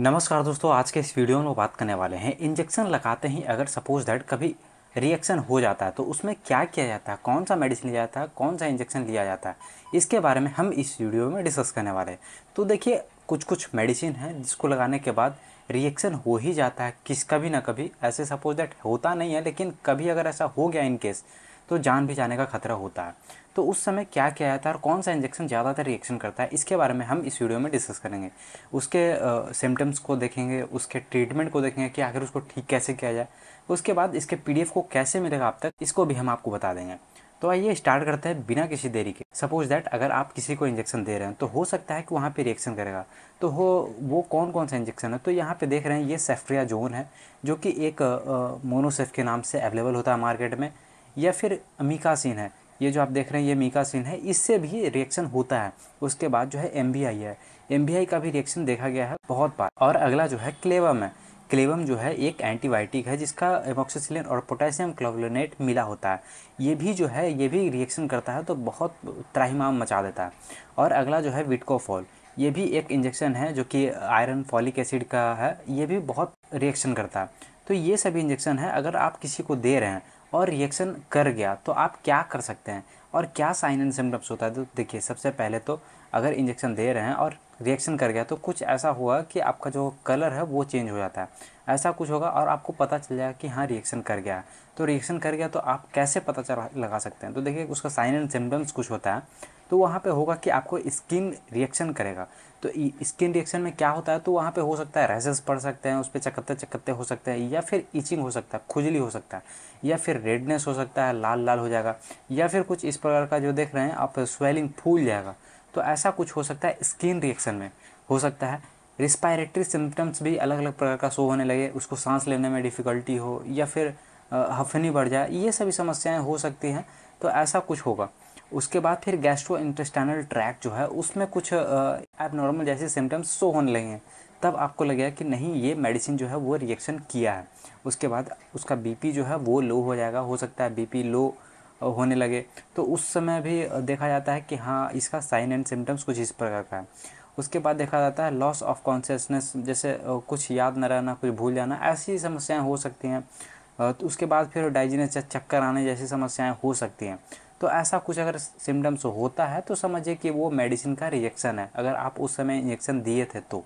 नमस्कार दोस्तों आज के इस वीडियो में बात करने वाले हैं इंजेक्शन लगाते ही अगर सपोज दैट कभी रिएक्शन हो जाता है तो उसमें क्या किया जाता है कौन सा मेडिसिन लिया जाता है कौन सा इंजेक्शन लिया जाता है इसके बारे में हम इस वीडियो में डिस्कस करने वाले हैं तो देखिए कुछ कुछ मेडिसिन है जिसको लगाने के बाद रिएक्शन हो ही जाता है किस कभी ना कभी ऐसे सपोज दैट होता नहीं है लेकिन कभी अगर ऐसा हो गया इनकेस तो जान भी जाने का खतरा होता है तो उस समय क्या क्या आता है और कौन सा इंजेक्शन ज़्यादातर रिएक्शन करता है इसके बारे में हम इस वीडियो में डिस्कस करेंगे उसके सिम्टम्स को देखेंगे उसके ट्रीटमेंट को देखेंगे कि आखिर उसको ठीक कैसे किया जाए उसके बाद इसके पी को कैसे मिलेगा आप तक इसको भी हम आपको बता देंगे तो आइए स्टार्ट करते हैं बिना किसी देरी के सपोज दैट अगर आप किसी को इंजेक्शन दे रहे हैं तो हो सकता है कि वहाँ पे रिएक्शन करेगा तो हो वो कौन कौन सा इंजेक्शन है तो यहाँ पे देख रहे हैं ये सेफ्रिया जोन है जो कि एक मोनोसेफ के नाम से अवेलेबल होता है मार्केट में या फिर मीकासिन है ये जो आप देख रहे हैं ये मीकासिन है इससे भी रिएक्शन होता है उसके बाद जो है एम है एम का भी रिएक्शन देखा गया है बहुत बार और अगला जो है क्लेवम है क्लेवम जो है एक एंटीबायोटिक है जिसका एमोक्सिसिलिन और पोटेशियम क्लोरोनेट मिला होता है ये भी जो है ये भी रिएक्शन करता है तो बहुत त्राहिमाम मचा देता है और अगला जो है विटकोफॉल ये भी एक इंजेक्शन है जो कि आयरन फॉलिक एसिड का है ये भी बहुत रिएक्शन करता है तो ये सभी इंजेक्शन है अगर आप किसी को दे रहे हैं और रिएक्शन कर गया तो आप क्या कर सकते हैं और क्या साइन एंड सिम्टम्स होता है तो देखिए सबसे पहले तो अगर इंजेक्शन दे रहे हैं और रिएक्शन कर गया तो कुछ ऐसा हुआ कि आपका जो कलर है वो चेंज हो जाता है ऐसा कुछ होगा और आपको पता चल जाएगा कि हाँ रिएक्शन कर गया है तो रिएक्शन कर गया तो आप कैसे पता चला लगा सकते हैं तो देखिए उसका साइन एंड सिम्टम्स कुछ होता है तो वहाँ पे होगा कि आपको स्किन रिएक्शन करेगा तो स्किन रिएक्शन में क्या होता है तो वहाँ पे हो सकता है रेसेस पड़ सकते हैं उस पर चकत्ते चकत्ते हो सकते हैं या फिर इचिंग हो सकता है खुजली हो सकता है या फिर रेडनेस हो सकता है लाल लाल हो जाएगा या फिर कुछ इस प्रकार का जो देख रहे हैं आप स्वेलिंग फूल जाएगा तो ऐसा कुछ हो सकता है स्किन रिएक्शन में हो सकता है रिस्पायरेटरी सिम्टम्स भी अलग अलग प्रकार का शो होने लगे उसको सांस लेने में डिफ़िकल्टी हो या फिर हफनी बढ़ जाए ये सभी समस्याएं हो सकती हैं तो ऐसा कुछ होगा उसके बाद फिर गैस्ट्रो इंटेस्टाइनल ट्रैक जो है उसमें कुछ एब नॉर्मल जैसे सिम्टम्स शो होने लगे हैं तब आपको लगेगा कि नहीं ये मेडिसिन जो है वो रिएक्शन किया है उसके बाद उसका बीपी जो है वो लो हो जाएगा हो सकता है बीपी लो होने लगे तो उस समय भी देखा जाता है कि हाँ इसका साइन एंड सिम्टम्स कुछ इस प्रकार का है उसके बाद देखा जाता है लॉस ऑफ कॉन्शियसनेस जैसे कुछ याद न रहना कुछ भूल जाना ऐसी समस्याएं हो सकती हैं तो उसके बाद फिर डाइजीनेस चक्कर आने जैसी समस्याएं हो सकती हैं तो ऐसा कुछ अगर सिम्टम्स होता है तो समझिए कि वो मेडिसिन का रिएक्शन है अगर आप उस समय इंजेक्शन दिए थे तो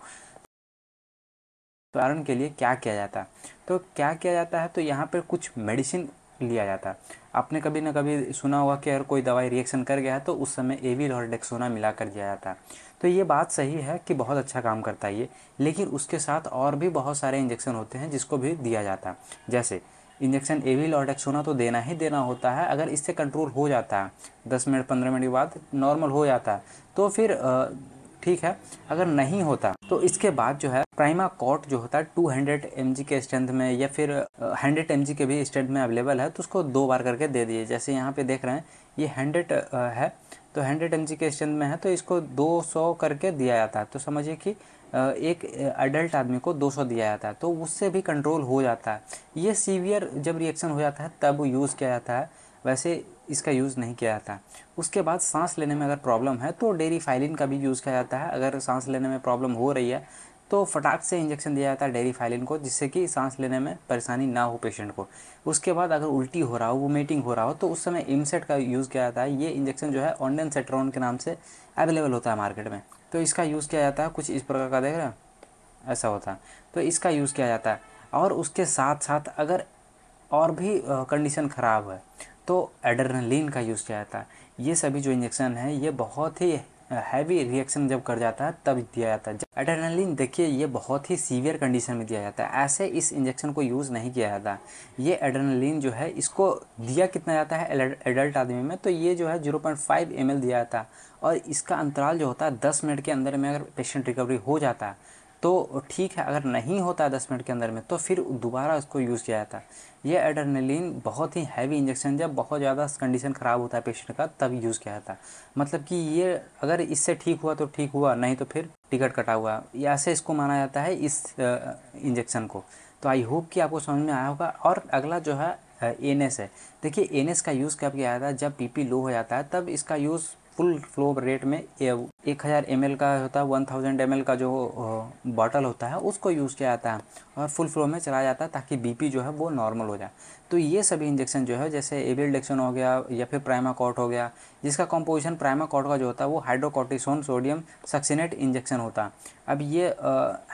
कारण के लिए क्या किया जाता है तो क्या किया जाता है तो यहाँ पर कुछ मेडिसिन लिया जाता है आपने कभी ना कभी सुना होगा कि अगर कोई दवाई रिएक्शन कर गया है तो उस समय एविल और डेक्सोना मिला कर दिया जाता है तो ये बात सही है कि बहुत अच्छा काम करता है ये लेकिन उसके साथ और भी बहुत सारे इंजेक्शन होते हैं जिसको भी दिया जाता है जैसे इंजेक्शन वी लॉटेक्स होना तो देना ही देना होता है अगर इससे कंट्रोल हो जाता है दस मिनट पंद्रह मिनट के बाद नॉर्मल हो जाता है तो फिर ठीक है अगर नहीं होता तो इसके बाद जो है प्राइमा कॉट जो होता है टू हंड्रेड के स्ट्रेंथ में या फिर हंड्रेड एम के भी स्ट्रेंथ में अवेलेबल है तो उसको दो बार करके दे दिए जैसे यहाँ पे देख रहे हैं ये हंड्रेड है तो हंड्रेड एम के स्ट्रेंथ में है तो इसको सौ करके दिया जाता है तो समझिए कि एक एडल्ट आदमी को 200 दिया जाता है तो उससे भी कंट्रोल हो जाता है ये सीवियर जब रिएक्शन हो जाता है तब यूज़ किया जाता है वैसे इसका यूज़ नहीं किया जाता उसके बाद सांस लेने में अगर प्रॉब्लम है तो डेरी फाइलिन का भी यूज़ किया जाता है अगर सांस लेने में प्रॉब्लम हो रही है तो फटाक से इंजेक्शन दिया जाता है डेरी फाइलिन को जिससे कि सांस लेने में परेशानी ना हो पेशेंट को उसके बाद अगर उल्टी हो रहा हो वोमिटिंग हो रहा हो तो उस समय इमसेट का यूज़ किया जाता है ये इंजेक्शन जो है ऑनडन सेट्रॉन के नाम से अवेलेबल होता है मार्केट में तो इसका यूज़ किया जाता है कुछ इस प्रकार का देख रहे हैं ऐसा होता है तो इसका यूज़ किया जाता है और उसके साथ साथ अगर और भी कंडीशन ख़राब है तो एड्रेनलिन का यूज़ किया जाता है ये सभी जो इंजेक्शन है ये बहुत ही हैवी रिएक्शन जब कर जाता है तब दिया जाता है एड्रेनलिन देखिए ये बहुत ही सीवियर कंडीशन में दिया जाता है ऐसे इस इंजेक्शन को यूज़ नहीं किया जाता ये एड्रेनलिन जो है इसको दिया कितना जाता है एडल्ट आदमी में तो ये जो है 0.5 पॉइंट दिया जाता है और इसका अंतराल जो होता है दस मिनट के अंदर में अगर पेशेंट रिकवरी हो जाता है तो ठीक है अगर नहीं होता है दस मिनट के अंदर में तो फिर दोबारा उसको यूज़ किया जाता है ये एड्रेनलिन बहुत ही हैवी इंजेक्शन जब बहुत ज़्यादा कंडीशन ख़राब होता है पेशेंट का तब यूज़ किया जाता है मतलब कि ये अगर इससे ठीक हुआ तो ठीक हुआ नहीं तो फिर टिकट कटा हुआ ऐसे इसको माना जाता है इस इंजेक्शन को तो आई होप कि आपको समझ में आया होगा और अगला जो है एन है देखिए एन का यूज़ कब किया जाता है जब पी लो हो जाता है तब इसका यूज़ फुल फ्लो रेट में एक हज़ार एम का होता है वन थाउजेंड एम का जो बॉटल होता है उसको यूज़ किया जाता है और फुल फ्लो में चला जाता है ताकि बीपी जो है वो नॉर्मल हो जाए तो ये सभी इंजेक्शन जो है जैसे डेक्शन हो गया या फिर प्राइमाकॉट हो गया जिसका प्राइमा प्राइमाकॉट का जो होता है वो हाइड्रोकॉटिसोन सोडियम सक्सिनेट इंजेक्शन होता है अब ये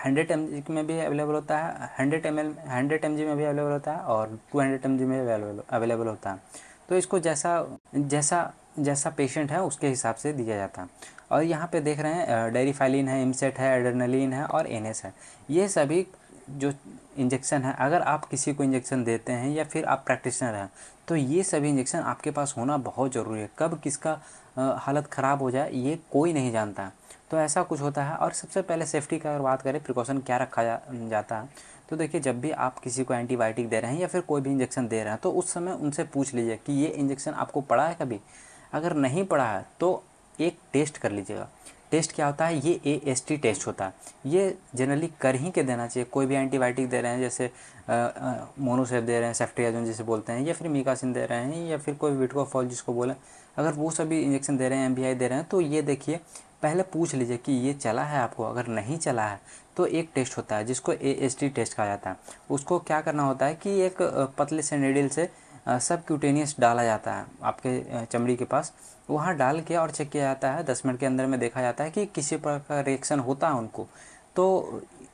हंड्रेड एम में भी अवेलेबल होता है hundred M L hundred M में भी अवेलेबल होता है और टू हंड्रेड एम में अवेलेबल अवेलेबल होता है तो इसको जैसा जैसा जैसा पेशेंट है उसके हिसाब से दिया जाता है और यहाँ पे देख रहे हैं डेरीफाइलिन है इमसेट है एडर्नलिन है और एन है ये सभी जो इंजेक्शन है अगर आप किसी को इंजेक्शन देते हैं या फिर आप प्रैक्टिशनर हैं तो ये सभी इंजेक्शन आपके पास होना बहुत ज़रूरी है कब किसका हालत ख़राब हो जाए ये कोई नहीं जानता तो ऐसा कुछ होता है और सबसे पहले सेफ्टी का अगर बात करें प्रिकॉशन क्या रखा जा, जाता है तो देखिए जब भी आप किसी को एंटीबायोटिक दे रहे हैं या फिर कोई भी इंजेक्शन दे रहे हैं तो उस समय उनसे पूछ लीजिए कि ये इंजेक्शन आपको पड़ा है कभी अगर नहीं पढ़ा है तो एक टेस्ट कर लीजिएगा टेस्ट क्या होता है ये ए एस टी टेस्ट होता है ये जनरली कर ही के देना चाहिए कोई भी एंटीबायोटिक दे रहे हैं जैसे मोनोसेप दे रहे हैं सेफ्टियाजोन जिसे बोलते हैं या फिर मीकासिन दे रहे हैं या फिर कोई विटकोफॉल जिसको बोले अगर वो सभी इंजेक्शन दे रहे हैं एम दे रहे हैं तो ये देखिए पहले पूछ लीजिए कि ये चला है आपको अगर नहीं चला है तो एक टेस्ट होता है जिसको ए एस टी टेस्ट कहा जाता है उसको क्या करना होता है कि एक पतले से निडिल से सब क्यूटेनियस डाला जाता है आपके चमड़ी के पास वहाँ डाल के और चेक किया जाता है दस मिनट के अंदर में देखा जाता है कि किसी प्रकार का रिएक्शन होता है उनको तो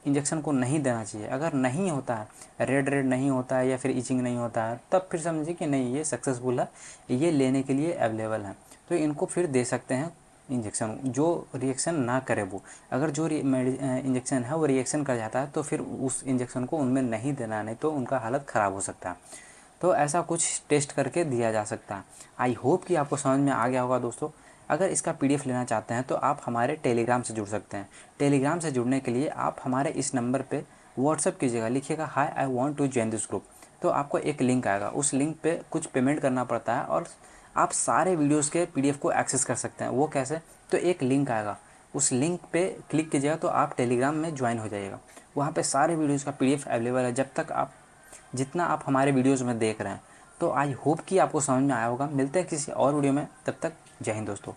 इंजेक्शन को नहीं देना चाहिए अगर नहीं होता है रेड रेड नहीं होता है या फिर इचिंग नहीं होता है तब फिर समझिए कि नहीं ये सक्सेसफुल है ये लेने के लिए अवेलेबल है तो इनको फिर दे सकते हैं इंजेक्शन जो रिएक्शन ना करे वो अगर जो इंजेक्शन है वो रिएक्शन कर जाता है तो फिर उस इंजेक्शन को उनमें नहीं देना नहीं तो उनका हालत ख़राब हो सकता है तो ऐसा कुछ टेस्ट करके दिया जा सकता है आई होप कि आपको समझ में आ गया होगा दोस्तों अगर इसका पी लेना चाहते हैं तो आप हमारे टेलीग्राम से जुड़ सकते हैं टेलीग्राम से जुड़ने के लिए आप हमारे इस नंबर पर व्हाट्सअप कीजिएगा लिखिएगा hi I want to join this group तो आपको एक लिंक आएगा उस लिंक पे कुछ पेमेंट करना पड़ता है और आप सारे वीडियोस के पीडीएफ को एक्सेस कर सकते हैं वो कैसे तो एक लिंक आएगा उस लिंक पे क्लिक कीजिएगा तो आप टेलीग्राम में ज्वाइन हो जाइएगा वहाँ पे सारे वीडियोस का पीडीएफ अवेलेबल है जब तक आप जितना आप हमारे वीडियोज़ में देख रहे हैं तो आई होप कि आपको समझ में आया होगा मिलते हैं किसी और वीडियो में तब तक जय हिंद दोस्तों